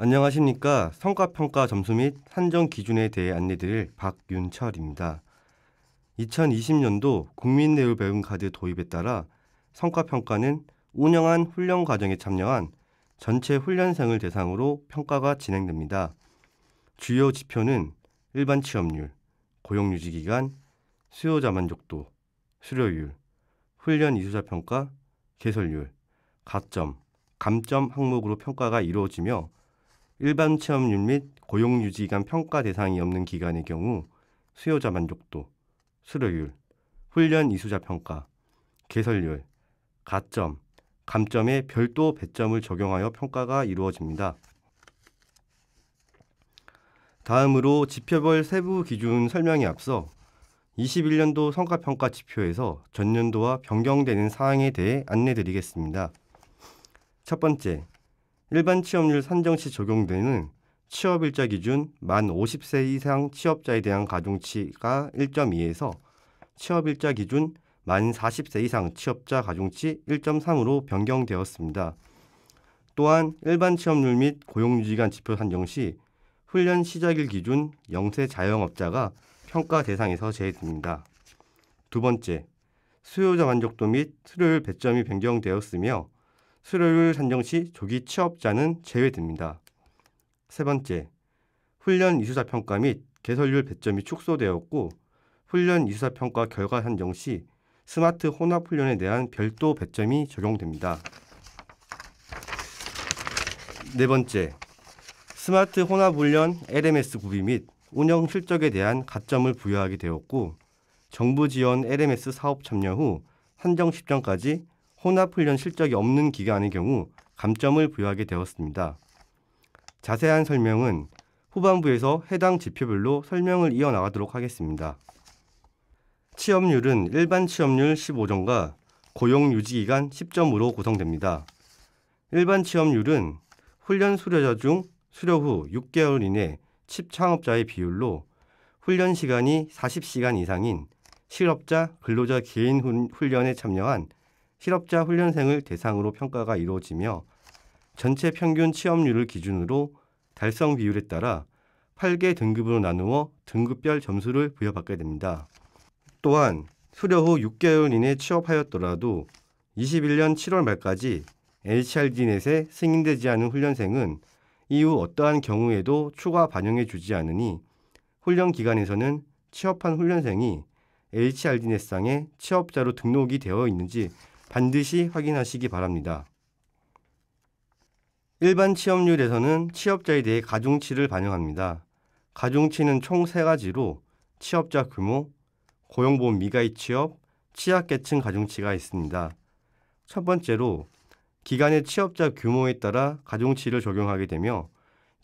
안녕하십니까. 성과평가 점수 및 산정 기준에 대해 안내드릴 박윤철입니다. 2020년도 국민내우 배움 카드 도입에 따라 성과평가는 운영한 훈련 과정에 참여한 전체 훈련생을 대상으로 평가가 진행됩니다. 주요 지표는 일반 취업률, 고용유지 기간, 수요자 만족도, 수료율, 훈련 이수자 평가, 개설률, 가점, 감점 항목으로 평가가 이루어지며 일반 취업률 및 고용 유지 기간 평가 대상이 없는 기간의 경우 수요자 만족도, 수료율, 훈련 이수자 평가, 개설률, 가점, 감점에 별도 배점을 적용하여 평가가 이루어집니다. 다음으로 지표별 세부 기준 설명에 앞서 21년도 성과평가 지표에서 전년도와 변경되는 사항에 대해 안내드리겠습니다. 첫 번째, 일반 취업률 산정 시 적용되는 취업일자 기준 만 50세 이상 취업자에 대한 가중치가 1.2에서 취업일자 기준 만 40세 이상 취업자 가중치 1.3으로 변경되었습니다. 또한 일반 취업률 및 고용유지기간 지표 산정 시 훈련 시작일 기준 영세 자영업자가 평가 대상에서 제외됩니다. 두 번째, 수요자 만족도 및수요일 배점이 변경되었으며 수료율 산정 시 조기 취업자는 제외됩니다. 세 번째, 훈련 이수사 평가 및 개설률 배점이 축소되었고 훈련 이수사 평가 결과 산정 시 스마트 혼합 훈련에 대한 별도 배점이 적용됩니다. 네 번째, 스마트 혼합 훈련 LMS 구비 및 운영 실적에 대한 가점을 부여하게 되었고 정부 지원 LMS 사업 참여 후 산정 10점까지 혼합훈련 실적이 없는 기간의 경우 감점을 부여하게 되었습니다. 자세한 설명은 후반부에서 해당 지표별로 설명을 이어나가도록 하겠습니다. 취업률은 일반 취업률 15점과 고용유지기간 10점으로 구성됩니다. 일반 취업률은 훈련 수료자 중 수료 후 6개월 이내 칩창업자의 비율로 훈련 시간이 40시간 이상인 실업자 근로자 개인 훈련에 참여한 실업자 훈련생을 대상으로 평가가 이루어지며 전체 평균 취업률을 기준으로 달성 비율에 따라 8개 등급으로 나누어 등급별 점수를 부여받게 됩니다. 또한 수료 후 6개월 이내 취업하였더라도 21년 7월 말까지 HRD넷에 승인되지 않은 훈련생은 이후 어떠한 경우에도 추가 반영해 주지 않으니 훈련 기간에서는 취업한 훈련생이 HRD넷상에 취업자로 등록이 되어 있는지 반드시 확인하시기 바랍니다. 일반 취업률에서는 취업자에 대해 가중치를 반영합니다. 가중치는 총 세가지로 취업자 규모, 고용보험 미가입 취업, 취약계층 가중치가 있습니다. 첫 번째로 기간의 취업자 규모에 따라 가중치를 적용하게 되며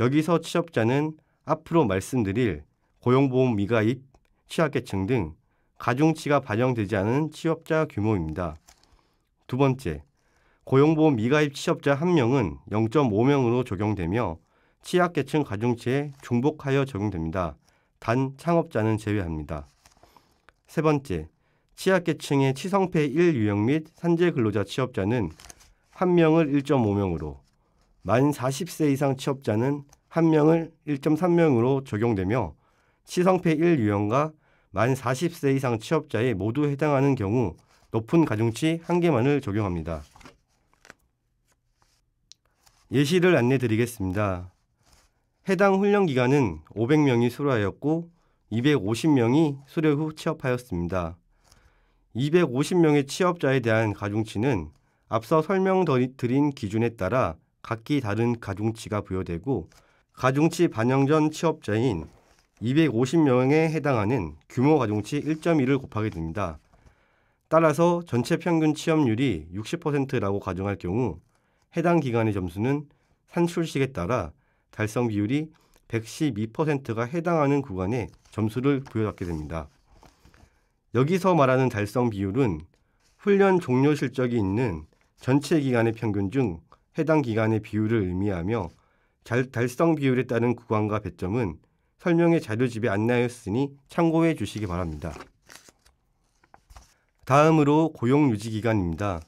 여기서 취업자는 앞으로 말씀드릴 고용보험 미가입, 취약계층 등 가중치가 반영되지 않은 취업자 규모입니다. 두 번째, 고용보험 미가입 취업자 1명은 0.5명으로 적용되며 취약계층 가중치에 중복하여 적용됩니다. 단 창업자는 제외합니다. 세 번째, 취약계층의 치성패 1 유형 및 산재 근로자 취업자는 1명을 1.5명으로, 만 40세 이상 취업자는 1명을 1.3명으로 적용되며 치성패 1 유형과 만 40세 이상 취업자에 모두 해당하는 경우 높은 가중치 한개만을 적용합니다. 예시를 안내 드리겠습니다. 해당 훈련 기간은 500명이 수료하였고 250명이 수료 후 취업하였습니다. 250명의 취업자에 대한 가중치는 앞서 설명드린 기준에 따라 각기 다른 가중치가 부여되고 가중치 반영 전 취업자인 250명에 해당하는 규모 가중치 1.1을 곱하게 됩니다. 따라서 전체 평균 취업률이 60%라고 가정할 경우 해당 기간의 점수는 산출식에 따라 달성 비율이 112%가 해당하는 구간에 점수를 부여받게 됩니다. 여기서 말하는 달성 비율은 훈련 종료 실적이 있는 전체 기간의 평균 중 해당 기간의 비율을 의미하며 달성 비율에 따른 구간과 배점은 설명의 자료집에 안내하였으니 참고해 주시기 바랍니다. 다음으로 고용유지기간입니다.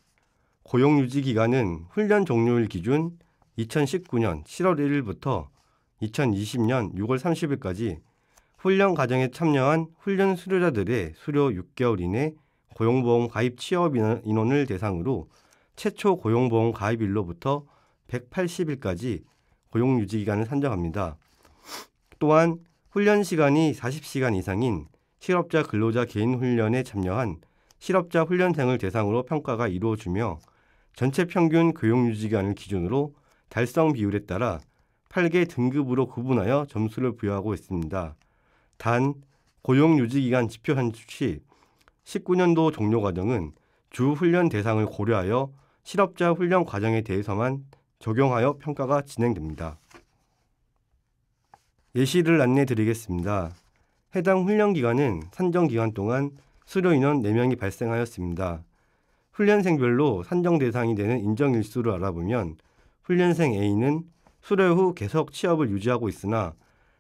고용유지기간은 훈련 종료일 기준 2019년 7월 1일부터 2020년 6월 30일까지 훈련 과정에 참여한 훈련 수료자들의 수료 6개월 이내 고용보험 가입 취업 인원을 대상으로 최초 고용보험 가입일로부터 180일까지 고용유지기간을 산정합니다. 또한 훈련 시간이 40시간 이상인 실업자 근로자 개인 훈련에 참여한 실업자 훈련생을 대상으로 평가가 이루어지며 전체 평균 교육 유지 기간을 기준으로 달성 비율에 따라 8개 등급으로 구분하여 점수를 부여하고 있습니다. 단 고용 유지 기간 지표 산출시 19년도 종료 과정은 주 훈련 대상을 고려하여 실업자 훈련 과정에 대해서만 적용하여 평가가 진행됩니다. 예시를 안내 드리겠습니다. 해당 훈련 기간은 산정 기간 동안 수료 인원 4명이 발생하였습니다. 훈련생별로 산정 대상이 되는 인정 일수를 알아보면 훈련생 A는 수료 후 계속 취업을 유지하고 있으나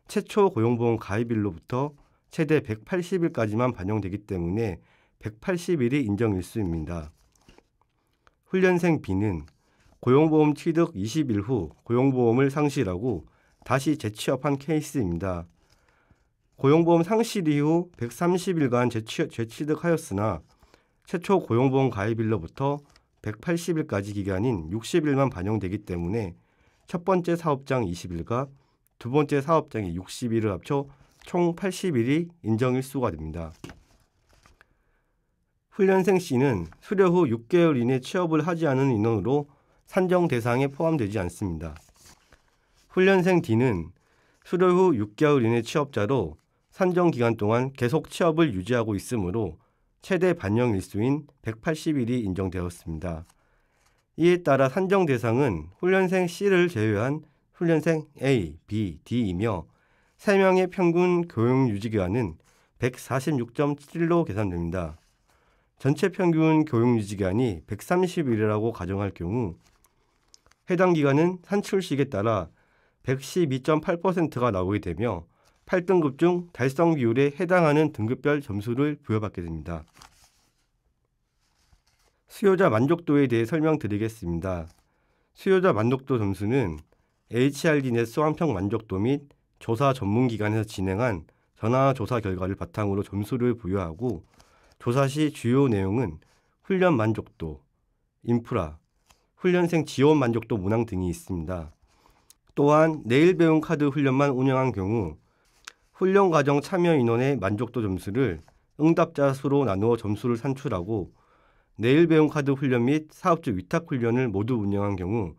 최초 고용보험 가입일로부터 최대 180일까지만 반영되기 때문에 180일이 인정 일수입니다. 훈련생 B는 고용보험 취득 20일 후 고용보험을 상실하고 다시 재취업한 케이스입니다. 고용보험 상실 이후 130일간 재취, 재취득하였으나 최초 고용보험 가입일로부터 180일까지 기간인 60일만 반영되기 때문에 첫 번째 사업장 20일과 두 번째 사업장의 60일을 합쳐 총 80일이 인정일수가 됩니다. 훈련생 C는 수료 후 6개월 이내 취업을 하지 않은 인원으로 산정 대상에 포함되지 않습니다. 훈련생 D는 수료 후 6개월 이내 취업자로 산정 기간 동안 계속 취업을 유지하고 있으므로 최대 반영 일수인 180일이 인정되었습니다. 이에 따라 산정 대상은 훈련생 C를 제외한 훈련생 A, B, D이며 3명의 평균 교육 유지 기간은 146.7일로 계산됩니다. 전체 평균 교육 유지 기간이 130일이라고 가정할 경우 해당 기간은 산출식에 따라 112.8%가 나오게 되며 8등급 중 달성 비율에 해당하는 등급별 점수를 부여받게 됩니다. 수요자 만족도에 대해 설명드리겠습니다. 수요자 만족도 점수는 HRD 넷 수완평 만족도 및 조사 전문기관에서 진행한 전화 조사 결과를 바탕으로 점수를 부여하고 조사 시 주요 내용은 훈련 만족도, 인프라, 훈련생 지원 만족도 문항 등이 있습니다. 또한 내일 배운 카드 훈련만 운영한 경우 훈련 과정 참여 인원의 만족도 점수를 응답자 수로 나누어 점수를 산출하고 내일 배움 카드 훈련 및 사업주 위탁 훈련을 모두 운영한 경우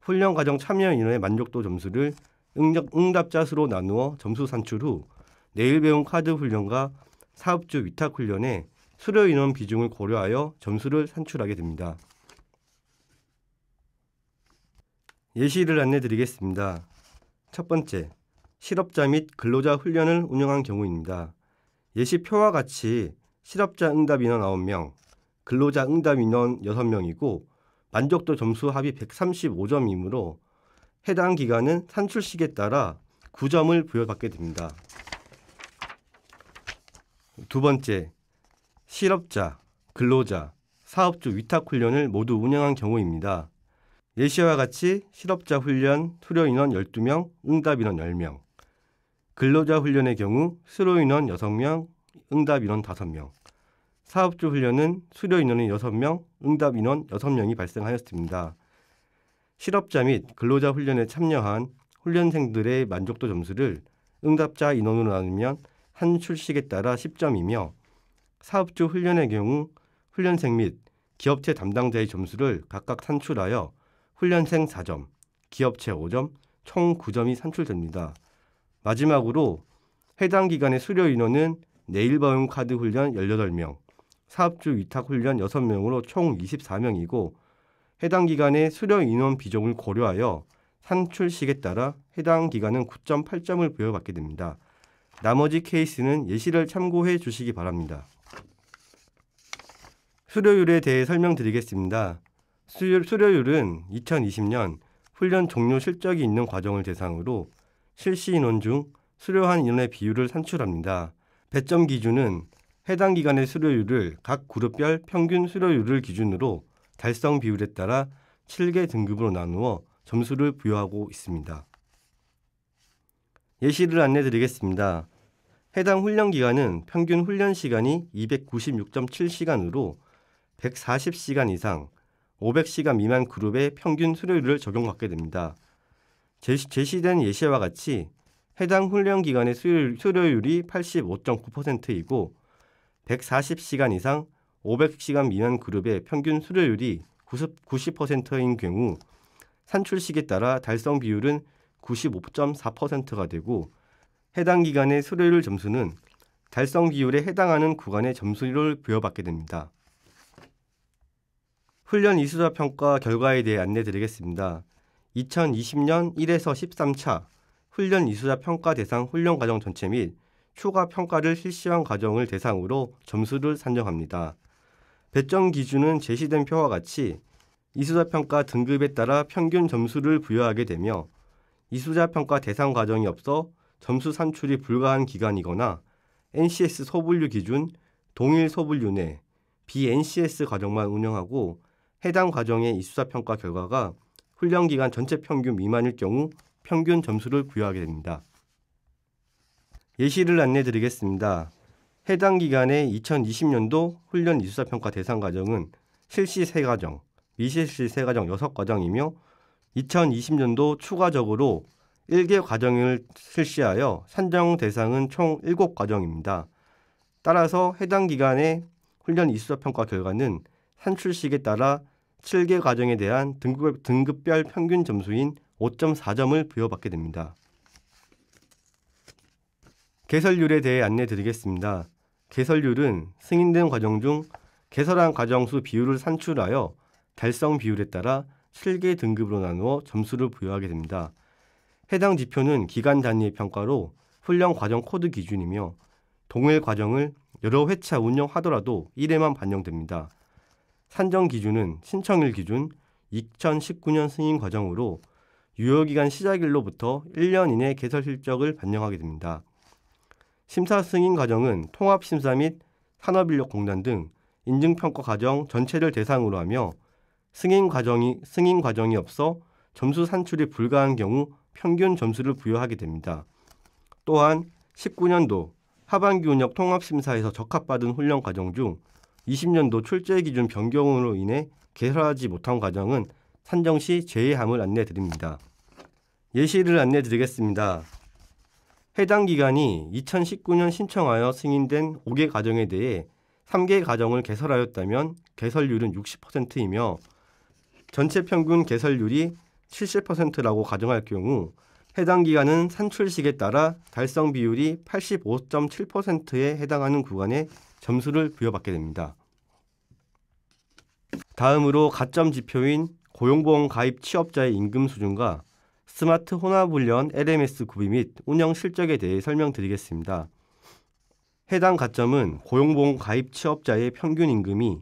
훈련 과정 참여 인원의 만족도 점수를 응답자 수로 나누어 점수 산출 후 내일 배움 카드 훈련과 사업주 위탁 훈련의 수료 인원 비중을 고려하여 점수를 산출하게 됩니다. 예시를 안내 드리겠습니다. 첫 번째, 실업자 및 근로자 훈련을 운영한 경우입니다. 예시표와 같이 실업자 응답 인원 9명, 근로자 응답 인원 6명이고 만족도 점수 합이 135점이므로 해당 기간은 산출시기에 따라 9점을 부여받게 됩니다. 두 번째, 실업자, 근로자, 사업주 위탁 훈련을 모두 운영한 경우입니다. 예시와 같이 실업자 훈련, 투료 인원 12명, 응답 인원 10명, 근로자 훈련의 경우 수료 인원 6명, 응답 인원 5명. 사업주 훈련은 수료 인원은 6명, 응답 인원 6명이 발생하였습니다. 실업자 및 근로자 훈련에 참여한 훈련생들의 만족도 점수를 응답자 인원으로 나누면 한 출식에 따라 10점이며 사업주 훈련의 경우 훈련생 및 기업체 담당자의 점수를 각각 산출하여 훈련생 4점, 기업체 5점, 총 9점이 산출됩니다. 마지막으로 해당 기간의 수료 인원은 내일바움 카드 훈련 18명, 사업주 위탁 훈련 6명으로 총 24명이고 해당 기간의 수료 인원 비중을 고려하여 산출 시기에 따라 해당 기간은 9.8점을 부여받게 됩니다. 나머지 케이스는 예시를 참고해 주시기 바랍니다. 수료율에 대해 설명드리겠습니다. 수료율은 2020년 훈련 종료 실적이 있는 과정을 대상으로 실시 인원 중 수료한 인원의 비율을 산출합니다. 배점 기준은 해당 기간의 수료율을 각 그룹별 평균 수료율을 기준으로 달성 비율에 따라 7개 등급으로 나누어 점수를 부여하고 있습니다. 예시를 안내 드리겠습니다. 해당 훈련 기간은 평균 훈련 시간이 296.7시간으로 140시간 이상, 500시간 미만 그룹의 평균 수료율을 적용받게 됩니다. 제시, 제시된 예시와 같이 해당 훈련 기간의 수요일, 수료율이 85.9%이고 140시간 이상 500시간 미만 그룹의 평균 수료율이 90, 90%인 경우 산출시기에 따라 달성 비율은 95.4%가 되고 해당 기간의 수료율 점수는 달성 비율에 해당하는 구간의 점수를 부여받게 됩니다. 훈련 이수자 평가 결과에 대해 안내 드리겠습니다. 2020년 1에서 13차 훈련 이수자 평가 대상 훈련 과정 전체 및 추가 평가를 실시한 과정을 대상으로 점수를 산정합니다. 배점 기준은 제시된 표와 같이 이수자 평가 등급에 따라 평균 점수를 부여하게 되며 이수자 평가 대상 과정이 없어 점수 산출이 불가한 기간이거나 NCS 소분류 기준 동일 소분류 내 비 n c s 과정만 운영하고 해당 과정의 이수자 평가 결과가 훈련 기간 전체 평균 미만일 경우 평균 점수를 부여하게 됩니다. 예시를 안내 드리겠습니다. 해당 기간의 2020년도 훈련 이수사 평가 대상 과정은 실시 3과정, 미실시 3과정 6과정이며 2020년도 추가적으로 1개 과정을 실시하여 산정 대상은 총 7과정입니다. 따라서 해당 기간의 훈련 이수사 평가 결과는 산출식에 따라 7개 과정에 대한 등급, 등급별 평균 점수인 5.4점을 부여받게 됩니다. 개설률에 대해 안내 드리겠습니다. 개설률은 승인된 과정 중 개설한 과정수 비율을 산출하여 달성 비율에 따라 7개 등급으로 나누어 점수를 부여하게 됩니다. 해당 지표는 기간 단위의 평가로 훈련 과정 코드 기준이며 동일 과정을 여러 회차 운영하더라도 1회만 반영됩니다. 산정 기준은 신청일 기준 2019년 승인 과정으로 유효기간 시작일로부터 1년 이내 개설 실적을 반영하게 됩니다. 심사 승인 과정은 통합심사 및 산업인력공단 등 인증평가 과정 전체를 대상으로 하며 승인 과정이, 승인 과정이 없어 점수 산출이 불가한 경우 평균 점수를 부여하게 됩니다. 또한 19년도 하반기 운역 통합심사에서 적합받은 훈련 과정 중 20년도 출제 기준 변경으로 인해 개설하지 못한 과정은 산정 시 제외함을 안내 드립니다. 예시를 안내 드리겠습니다. 해당 기간이 2019년 신청하여 승인된 5개 가정에 대해 3개 가정을 개설하였다면 개설률은 60%이며 전체 평균 개설률이 70%라고 가정할 경우 해당 기간은 산출식에 따라 달성 비율이 85.7%에 해당하는 구간에 점수를 부여받게 됩니다. 다음으로 가점 지표인 고용보험 가입 취업자의 임금 수준과 스마트 혼합훈련 LMS 구비 및 운영 실적에 대해 설명드리겠습니다. 해당 가점은 고용보험 가입 취업자의 평균 임금이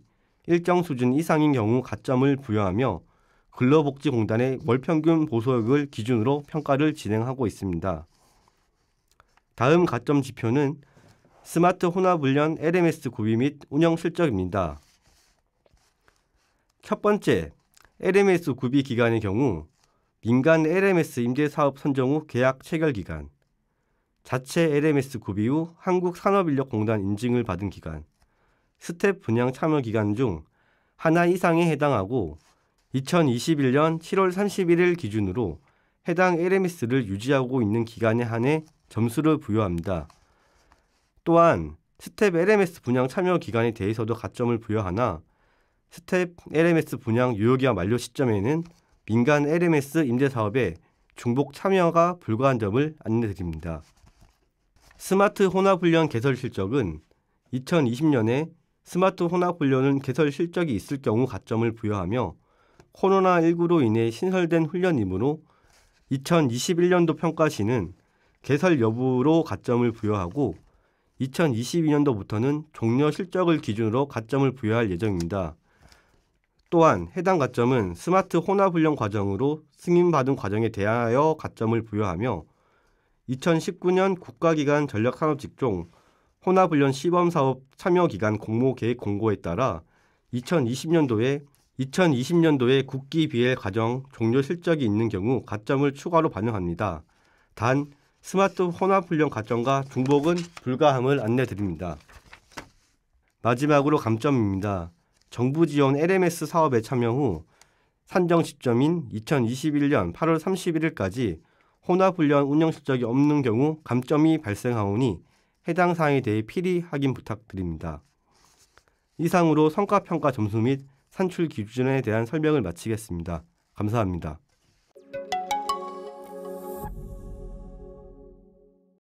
일정 수준 이상인 경우 가점을 부여하며 근로복지공단의 월평균 보소액을 기준으로 평가를 진행하고 있습니다. 다음 가점 지표는 스마트 혼합 훈련 LMS 구비 및 운영 실적입니다. 첫 번째, LMS 구비 기간의 경우 민간 LMS 임대 사업 선정 후 계약 체결 기간, 자체 LMS 구비 후 한국산업인력공단 인증을 받은 기간, 스텝 분양 참여 기간 중 하나 이상에 해당하고 2021년 7월 31일 기준으로 해당 LMS를 유지하고 있는 기간에 한해 점수를 부여합니다. 또한 스텝 LMS 분양 참여 기간에 대해서도 가점을 부여하나 스텝 LMS 분양 유효기한 만료 시점에는 민간 LMS 임대 사업에 중복 참여가 불가한 점을 안내드립니다. 스마트 혼합 훈련 개설 실적은 2020년에 스마트 혼합 훈련은 개설 실적이 있을 경우 가점을 부여하며 코로나19로 인해 신설된 훈련이므로 2021년도 평가 시는 개설 여부로 가점을 부여하고 2022년도부터는 종료 실적을 기준으로 가점을 부여할 예정입니다. 또한 해당 가점은 스마트 혼합 훈련 과정으로 승인받은 과정에 대하여 가점을 부여하며 2019년 국가기관 전략산업직종 혼합 훈련 시범사업 참여기간 공모 계획 공고에 따라 2020년도에 2020년도에 국기 비엘 과정 종료 실적이 있는 경우 가점을 추가로 반영합니다. 단 스마트 혼합훈련 가정과 중복은 불가함을 안내드립니다. 마지막으로 감점입니다. 정부 지원 LMS 사업에 참여 후 산정 시점인 2021년 8월 31일까지 혼합훈련 운영 실적이 없는 경우 감점이 발생하오니 해당 사항에 대해 필히 확인 부탁드립니다. 이상으로 성과평가 점수 및 산출 기준에 대한 설명을 마치겠습니다. 감사합니다.